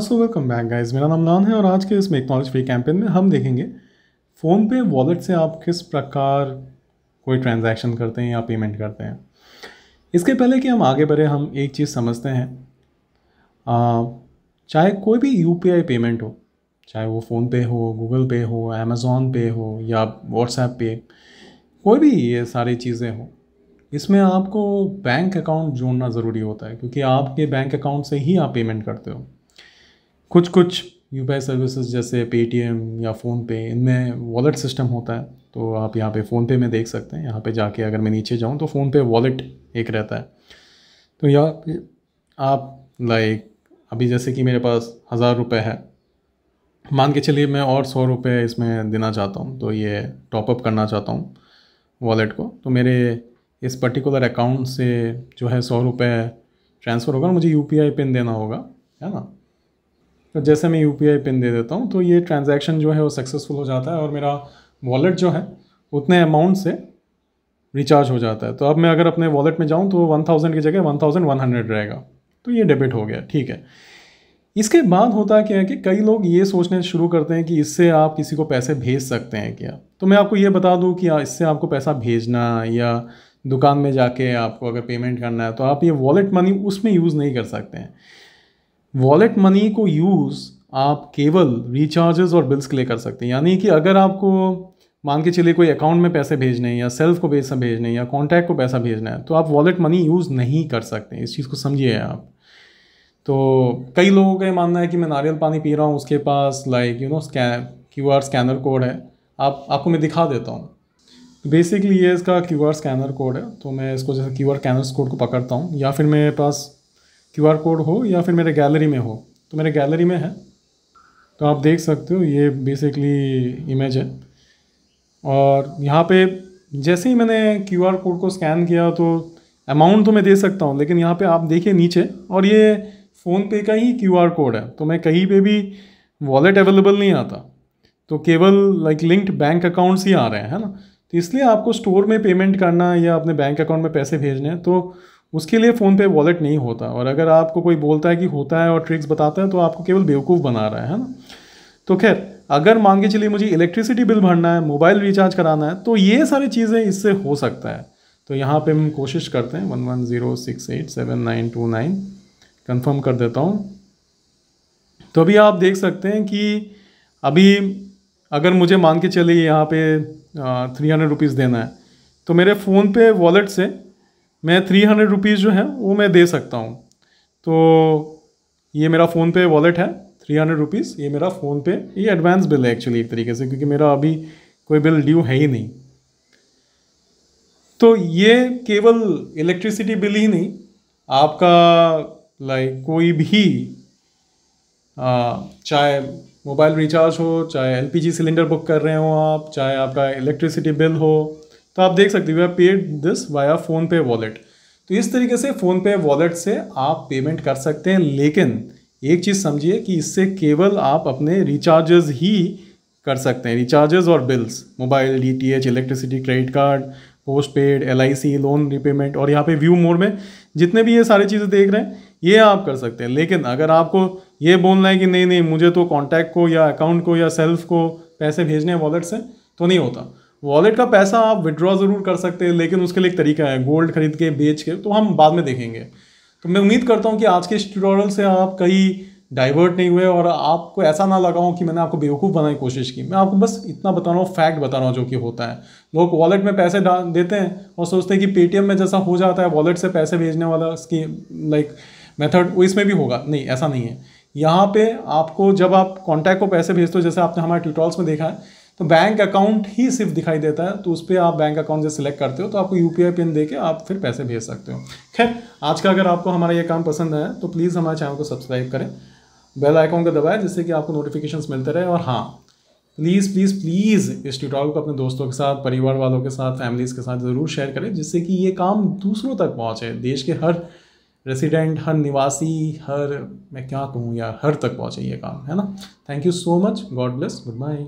so welcome back guys मेरा नाम नान है और आज के इस मेक नॉलेज फ्री कैंपेन में हम देखेंगे फ़ोन पे वॉलेट से आप किस प्रकार कोई ट्रांजैक्शन करते हैं या पेमेंट करते हैं इसके पहले कि हम आगे बढ़े हम एक चीज़ समझते हैं आ, चाहे कोई भी यू पेमेंट हो चाहे वो फ़ोन पे हो गूगल पे हो अमेज़ोन पे हो या व्हाट्सएप पे कोई भी ये सारी चीज़ें हों इसमें आपको बैंक अकाउंट जोड़ना ज़रूरी होता है क्योंकि आपके बैंक अकाउंट से ही आप पेमेंट करते हो कुछ कुछ यू पी सर्विसेज जैसे पे या फ़ोनपे इनमें वॉलेट सिस्टम होता है तो आप यहाँ पे फ़ोनपे में देख सकते हैं यहाँ पे जाके अगर मैं नीचे जाऊँ तो फ़ोनपे वॉलेट एक रहता है तो यहाँ आप लाइक अभी जैसे कि मेरे पास हज़ार रुपये है मान के चलिए मैं और सौ रुपये इसमें देना चाहता हूँ तो ये टॉपअप करना चाहता हूँ वॉलेट को तो मेरे इस पर्टिकुलर अकाउंट से जो है सौ रुपये ट्रांसफ़र होगा मुझे यू पिन देना होगा है ना तो जैसे मैं यू पिन दे देता हूँ तो ये ट्रांजेक्शन जो है वो सक्सेसफुल हो जाता है और मेरा वॉलेट जो है उतने अमाउंट से रिचार्ज हो जाता है तो अब मैं अगर अपने वॉलेट में जाऊँ तो वन थाउजेंड की जगह वन थाउजेंड वन हंड्रेड रहेगा तो ये डेबिट हो गया ठीक है इसके बाद होता क्या है कि कई लोग ये सोचने शुरू करते हैं कि इससे आप किसी को पैसे भेज सकते हैं क्या तो मैं आपको ये बता दूं कि इससे आपको पैसा भेजना या दुकान में जाके आपको अगर पेमेंट करना है तो आप ये वॉलेट मनी उसमें यूज़ नहीं कर सकते हैं वॉलेट मनी को यूज़ आप केवल रिचार्जेस और बिल्स के लिए कर सकते हैं यानी कि अगर आपको मान के चलिए कोई अकाउंट में पैसे भेजने हैं या सेल्फ को पैसा भेजने या कॉन्टैक्ट को पैसा भेजना है तो आप वॉलेट मनी यूज़ नहीं कर सकते इस चीज़ को समझिए आप तो कई लोगों का ये मानना है कि मैं नारियल पानी पी रहा हूँ उसके पास like you know scan Q R scanner code है आप आपको मैं दिखा देता हूँ तो बेसिकली ये इसका क्यू आर स्कैनर कोड है तो मैं इसको जैसे क्यू आर स्कैनर कोड को पकड़ता हूँ या फिर मेरे पास क्यू आर कोड हो या फिर मेरे गैलरी में हो तो मेरे गैलरी में है तो आप देख सकते हो ये बेसिकली इमेज है और यहाँ पे जैसे ही मैंने क्यू आर कोड को स्कैन किया तो अमाउंट तो मैं दे सकता हूँ लेकिन यहाँ पे आप देखिए नीचे और ये फ़ोन पे का ही क्यू आर कोड है तो मैं कहीं पे भी वॉलेट अवेलेबल नहीं आता तो केवल लाइक लिंक्ड बैंक अकाउंट्स ही आ रहे हैं है ना तो इसलिए आपको स्टोर में पेमेंट करना या अपने बैंक अकाउंट में पैसे भेजने हैं तो उसके लिए फ़ोन पे वॉलेट नहीं होता और अगर आपको कोई बोलता है कि होता है और ट्रिक्स बताता है तो आपको केवल बेवकूफ़ बना रहा है है ना तो खैर अगर मान के चलिए मुझे इलेक्ट्रिसिटी बिल भरना है मोबाइल रिचार्ज कराना है तो ये सारी चीज़ें इससे हो सकता है तो यहाँ पे हम कोशिश करते हैं one one zero six eight seven nine two nine confirm कर देता हूँ तो अभी आप देख सकते हैं कि अभी अगर मुझे मान के चलिए यहाँ पे थ्री हंड्रेड रुपीज़ देना है तो मेरे फ़ोन पे वॉलेट से मैं थ्री हंड्रेड रुपीज़ जो है वो मैं दे सकता हूँ तो ये मेरा फ़ोनपे वॉलेट है थ्री हंड्रेड रुपीज़ ये मेरा फ़ोनपे ये एडवांस बिल है एक्चुअली एक तरीके से क्योंकि मेरा अभी कोई बिल ड्यू है ही नहीं तो ये केवल इलेक्ट्रिसिटी बिल ही नहीं आपका लाइक कोई भी चाहे मोबाइल रिचार्ज हो चाहे एलपीजी सिलेंडर बुक कर रहे हो आप चाहे आपका इलेक्ट्रिसिटी बिल हो तो आप देख सकते हो I paid this via PhonePe wallet तो इस तरीके से फ़ोन पे वॉलेट से आप पेमेंट कर सकते हैं लेकिन एक चीज़ समझिए कि इससे केवल आप अपने रिचार्जेस ही कर सकते हैं रिचार्जेस और bills mobile D T H electricity credit card post paid L I C loan repayment और यहाँ पे व्यू मोड में जितने भी ये सारी चीज़ें देख रहे हैं ये आप कर सकते हैं लेकिन अगर आपको ये बोलना है कि नहीं नहीं मुझे तो कॉन्टैक्ट को या अकाउंट को या सेल्फ को पैसे भेजने हैं वॉलेट से तो नहीं होता वॉलेट का पैसा आप विड्रॉ ज़रूर कर सकते हैं लेकिन उसके लिए एक तरीका है गोल्ड खरीद के बेच के तो हम बाद में देखेंगे तो मैं उम्मीद करता हूँ कि आज के इस ट्यूटोरियल से आप कहीं डाइवर्ट नहीं हुए और आपको ऐसा ना लगा हो कि मैंने आपको बेवकूफ़ बनाने की कोशिश की मैं आपको बस इतना बता रहा हूँ फैक्ट बता रहा हूँ जो कि होता है लोग वॉलेट में पैसे डाल देते हैं और सोचते हैं कि पेटीएम में जैसा हो जाता है वॉलेट से पैसे भेजने वाला इसकी लाइक मेथड वो इसमें भी होगा नहीं ऐसा नहीं है यहाँ पे आपको जब आप कॉन्टैक्ट को पैसे भेजते हो जैसे आपने हमारे ट्यूटोरियल्स में देखा है तो बैंक अकाउंट ही सिर्फ दिखाई देता है तो उस पर आप बैंक अकाउंट जब सिलेक्ट करते हो तो आपको यू पिन दे के आप फिर पैसे भेज सकते हो खैर आज का अगर आपको हमारा ये काम पसंद है तो प्लीज़ हमारे चैनल को सब्सक्राइब करें बेल आइकॉन का दबाएं जिससे कि आपको नोटिफिकेशन मिलते रहे और हाँ प्लीज़ प्लीज़ प्लीज़ इस ट्यूटोरियल को अपने दोस्तों के साथ परिवार वालों के साथ फैमिलीज़ के साथ ज़रूर शेयर करें जिससे कि ये काम दूसरों तक पहुँचे देश के हर रेसिडेंट हर निवासी हर मैं क्या कहूँ यार हर तक पहुँचे ये काम है ना thank you so much God bless good by